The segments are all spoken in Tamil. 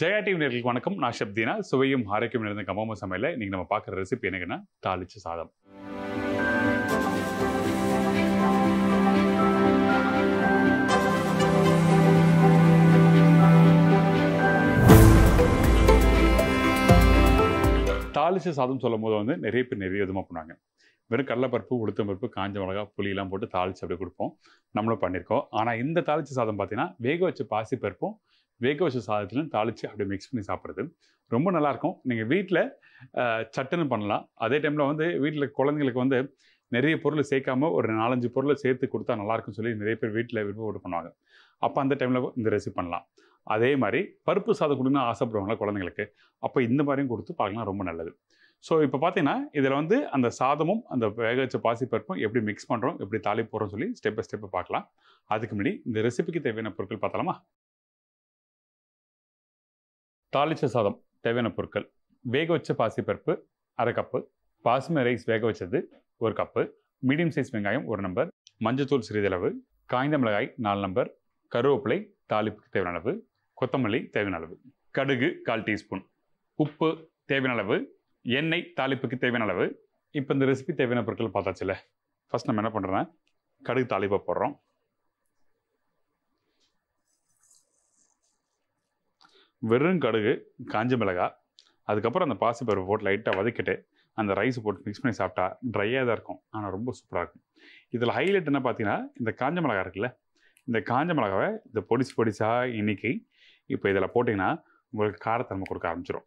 ஜெயா டிவி நேர்களுக்கு வணக்கம் நான் ஷப்தீனா சுவையும் ஆரோக்கியம் நிறைந்த கமம சமையல இன்னைக்கு நம்ம பார்க்குற ரெசிபி என்னங்கன்னா தாளிச்சு சாதம் தாளிச்சு சாதம் சொல்லும் போது வந்து நிறைய பேர் நிறைய விதமாக பண்ணுவாங்க வெறும் கடலப்பருப்பு உளுத்தம் பருப்பு காஞ்ச மிளகா புளியெல்லாம் போட்டு தாளித்து அப்படியே கொடுப்போம் நம்மளும் பண்ணியிருக்கோம் ஆனால் இந்த தாளிச்சு சாதம் பார்த்தீங்கன்னா வேக வச்சு பாசி பருப்பும் வேக வச்ச சாதத்துலையும் தாளித்து அப்படியே மிக்ஸ் பண்ணி சாப்பிட்றது ரொம்ப நல்லாயிருக்கும் நீங்கள் வீட்டில் சட்டுன்னு பண்ணலாம் அதே டைமில் வந்து வீட்டில் குழந்தைங்களுக்கு வந்து நிறைய பொருள் சேர்க்காம ஒரு நாலஞ்சு பொருளை சேர்த்து கொடுத்தா நல்லாயிருக்குன்னு சொல்லி நிறைய பேர் வீட்டில் விருப்பப்பட்டு பண்ணுவாங்க அப்போ அந்த டைமில் இந்த ரெசிபி பண்ணலாம் அதே மாதிரி பருப்பு சாதம் கொடுங்க ஆசைப்படுவாங்களா குழந்தைங்களுக்கு அப்போ இந்த மாதிரியும் கொடுத்து பார்க்கலாம் ரொம்ப நல்லது ஸோ இப்போ பார்த்தீங்கன்னா இதில் வந்து அந்த சாதமும் அந்த வேக வச்ச பாசி பருப்பும் எப்படி மிக்ஸ் பண்ணுறோம் எப்படி தாலி போகிறோம் சொல்லி ஸ்டெப் பை ஸ்டெப்பை பார்க்கலாம் அதுக்கு முன்னாடி இந்த ரெசிபிக்கு தேவையான பொருட்கள் பார்த்தலாமா தாளிச்ச சாதம் தேவையான பொருட்கள் வேக வச்ச பாசிப்பருப்பு அரை கப்பு பாசுமை ரைஸ் வேக வச்சது ஒரு கப்பு மீடியம் சைஸ் வெங்காயம் ஒரு நம்பர் மஞ்சத்தூள் சிறிதளவு காய்ந்த மிளகாய் நாலு நம்பர் கருவேப்பிலை தாளிப்புக்கு தேவையான அளவு கொத்தமல்லி தேவையான அளவு கடுகு கால் டீஸ்பூன் உப்பு தேவையான அளவு எண்ணெய் தாளிப்புக்கு தேவையான அளவு இப்போ இந்த ரெசிபி தேவையான பொருட்கள் பார்த்தாச்சுல ஃபஸ்ட் நம்ம என்ன பண்ணுறோன்னா கடுகு தாளிப்பை போடுறோம் வெறும் கடுகு காஞ்ச மிளகாய் அதுக்கப்புறம் அந்த பாசிப்பருப்பு போட்டு லைட்டாக வதக்கிட்டு அந்த ரைஸ் போட்டு மிக்ஸ் பண்ணி சாப்பிட்டா ட்ரையாக தான் இருக்கும் ஆனால் ரொம்ப சூப்பராக இருக்கும் இதில் ஹைலைட் என்ன பார்த்தீங்கன்னா இந்த காஞ்ச மிளகா இருக்குல்ல இந்த காஞ்ச மிளகாவை இந்த பொடிசு பொடிசாக இன்னைக்கு இப்போ இதில் போட்டிங்கன்னா உங்களுக்கு காரத்தன்மை கொடுக்க ஆரம்பிச்சிடும்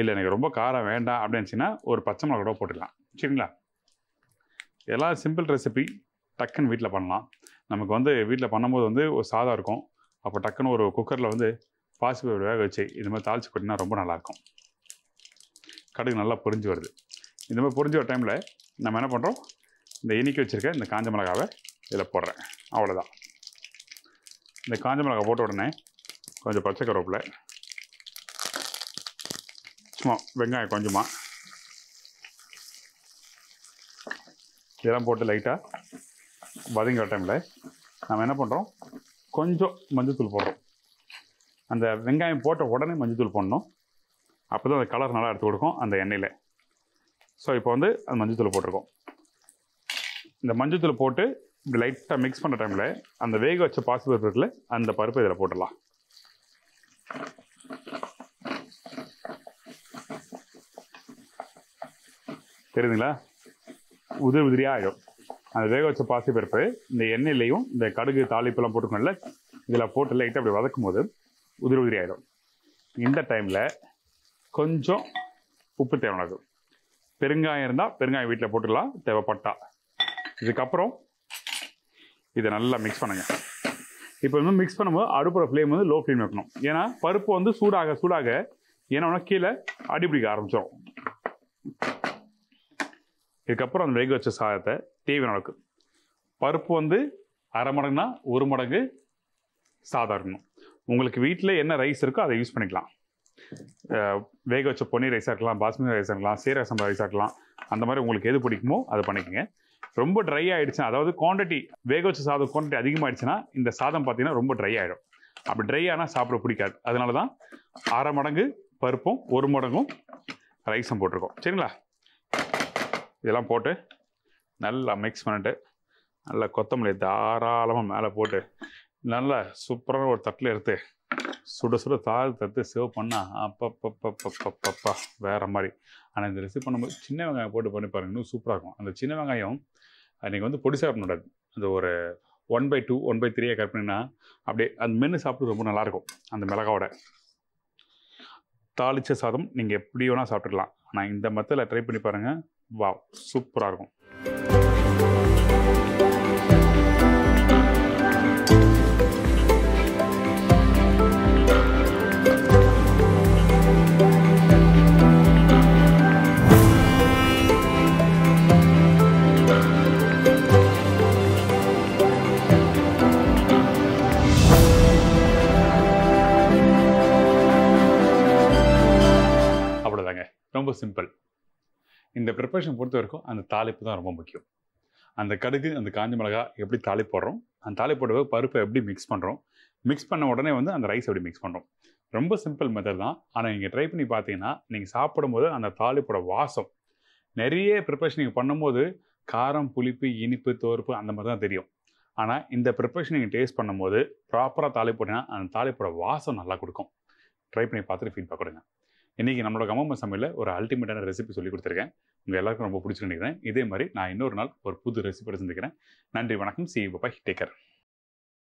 இல்லை எனக்கு ரொம்ப காரம் வேண்டாம் அப்படின்னுச்சுன்னா ஒரு பச்சை மிளகா கூட போட்டுடலாம் சரிங்களா இதெல்லாம் சிம்பிள் ரெசிபி டக்குன்னு வீட்டில் பண்ணலாம் நமக்கு வந்து வீட்டில் பண்ணும்போது வந்து ஒரு சாதம் இருக்கும் அப்போ டக்குன்னு ஒரு குக்கரில் வந்து பாசிப்பயிர் வேக வச்சு இது மாதிரி தாளித்து போட்டிங்கன்னா ரொம்ப நல்லாயிருக்கும் கடுகு நல்லா பொரிஞ்சு வருது இந்த மாதிரி பொரிஞ்சு வர டைமில் நம்ம என்ன பண்ணுறோம் இந்த இனிக்கி வச்சுருக்க இந்த காஞ்ச மிளகாவை இதில் போடுறேன் அவ்வளோதான் இந்த காஞ்ச மிளகா போட்ட உடனே கொஞ்சம் பச்சை கருவப்பில் சும்மா வெங்காயம் கொஞ்சமாக இதெல்லாம் போட்டு லைட்டாக வதங்கிற டைமில் நம்ம என்ன பண்ணுறோம் கொஞ்சம் மஞ்சள் தூள் போடுறோம் அந்த வெங்காயம் போட்ட உடனே மஞ்சத்தூள் போடணும் அப்போ தான் அந்த கலர் நல்லா எடுத்து கொடுக்கும் அந்த எண்ணெயில் ஸோ இப்போ வந்து அந்த மஞ்சத்தூள் போட்டிருக்கோம் இந்த மஞ்சத்தூள் போட்டு இப்படி லைட்டாக மிக்ஸ் பண்ணுற டைமில் அந்த வேக வச்ச பாசி பருப்பு இருக்குல்ல அந்த பருப்பு இதில் போட்டுடலாம் தெரியுதுங்களா உதிரி உதிரியாக ஆகிடும் அந்த வேக வச்ச பாசி பருப்பு இந்த எண்ணெயிலையும் இந்த கடுகு தாளிப்பெல்லாம் போட்டுக்கணும்ல இதில் போட்டு லைட்டாக அப்படி வதக்கும் போது உதிரி உதிரி ஆயிடும் இந்த டைமில் கொஞ்சம் உப்பு தேவை உனக்கு பெருங்காயம் இருந்தால் பெருங்காயம் வீட்டில் போட்டுடலாம் தேவைப்பட்டா இதுக்கப்புறம் இதை நல்லா மிக்ஸ் பண்ணுங்கள் இப்போ வந்து மிக்ஸ் பண்ணும்போது அடுப்போட ஃப்ளேம் வந்து லோ ஃப்ளேம் வைக்கணும் ஏன்னா பருப்பு வந்து சூடாக சூடாக ஏன்னா கீழே அடிபிடிக்க ஆரம்பிச்சிடும் இதுக்கப்புறம் அந்த வேக வச்ச சாதத்தை தேவை நடக்கும் பருப்பு வந்து அரை மடங்குனா ஒரு மடங்கு சாதம் இருக்கணும் உங்களுக்கு வீட்டில் என்ன ரைஸ் இருக்கோ அதை யூஸ் பண்ணிக்கலாம் வேக வச்ச பொன்னி ரைஸாக இருக்கலாம் பாஸ்மதி ரைஸாக இருக்கலாம் சீரக சம்பா ரைஸாக இருக்கலாம் அந்த மாதிரி உங்களுக்கு எது பிடிக்குமோ அதை பண்ணிக்கோங்க ரொம்ப ட்ரை ஆகிடுச்சு அதாவது குவான்டிட்டி வேக வச்ச சாதம் குவான்டிட்டி அதிகமாகிடுச்சுன்னா இந்த சாதம் பார்த்தீங்கன்னா ரொம்ப ட்ரை ஆகிடும் அப்படி ட்ரை ஆனால் சாப்பிட பிடிக்காது அதனால தான் அரை மடங்கு பருப்பும் ஒரு மடங்கும் ரைஸும் போட்டிருக்கோம் சரிங்களா இதெல்லாம் போட்டு நல்லா மிக்ஸ் பண்ணிட்டு நல்லா கொத்தமல்லி தாராளமாக மேலே போட்டு நல்லா சூப்பரான ஒரு தட்டில் எடுத்து சுட சுட தாள் தட்டு சேவ் பண்ணால் அப்பப்பப்பப்பப்பப்பா வேறு மாதிரி ஆனால் இந்த ரெசிபி பண்ணும்போது சின்ன வெங்காயம் போட்டு பண்ணி பாருங்கள் இன்னும் சூப்பராக இருக்கும் அந்த சின்ன வெங்காயம் நீங்கள் வந்து பொடி முடியாது அந்த ஒரு one by two one by த்ரீயாக கட் பண்ணினா அப்படியே அந்த மென்று சாப்பிட்டு ரொம்ப நல்லாயிருக்கும் அந்த மிளகாவோட தாளித்த சாதம் நீங்கள் எப்படி வேணால் சாப்பிட்டுக்கலாம் ஆனால் இந்த மத்தில் ட்ரை பண்ணி பாருங்கள் வா சூப்பராக இருக்கும் ரொம்ப சிம்பிள் இந்த ப்ரிப்பரேஷன் பொறுத்த வரைக்கும் அந்த தாளிப்பு தான் ரொம்ப முக்கியம் அந்த கடுகு அந்த காஞ்ச மிளகா எப்படி தாளி போடுறோம் அந்த தாளி போடுறது பருப்பை எப்படி மிக்ஸ் பண்ணுறோம் மிக்ஸ் பண்ண உடனே வந்து அந்த ரைஸ் எப்படி மிக்ஸ் பண்ணுறோம் ரொம்ப சிம்பிள் மெத்தட் தான் ஆனால் நீங்கள் ட்ரை பண்ணி பார்த்தீங்கன்னா நீங்கள் சாப்பிடும்போது அந்த தாளிப்போட வாசம் நிறைய ப்ரிப்பரேஷன் நீங்கள் பண்ணும்போது காரம் புளிப்பு இனிப்பு தோறுப்பு அந்த மாதிரி தான் தெரியும் ஆனால் இந்த ப்ரிப்பரேஷன் நீங்கள் டேஸ்ட் பண்ணும்போது ப்ராப்பராக தாளி போட்டிங்கன்னா அந்த தாளிப்போட வாசம் நல்லா கொடுக்கும் ட்ரை பண்ணி பார்த்துட்டு ஃபீட்பேக் கொடுங்க இன்றைக்கி நம்மளோட கமம்ப சமையலில் ஒரு அல்டிமேட்டான ரெசிபி சொல்லி கொடுத்துருக்கேன் உங்கள் எல்லாருக்கும் ரொம்ப பிடிச்சிருக்கிறேன் இதே மாதிரி நான் இன்னொரு நாள் ஒரு புது ரெசிபியோட சந்திக்கிறேன் நன்றி வணக்கம் சி பாய் டேக்கர்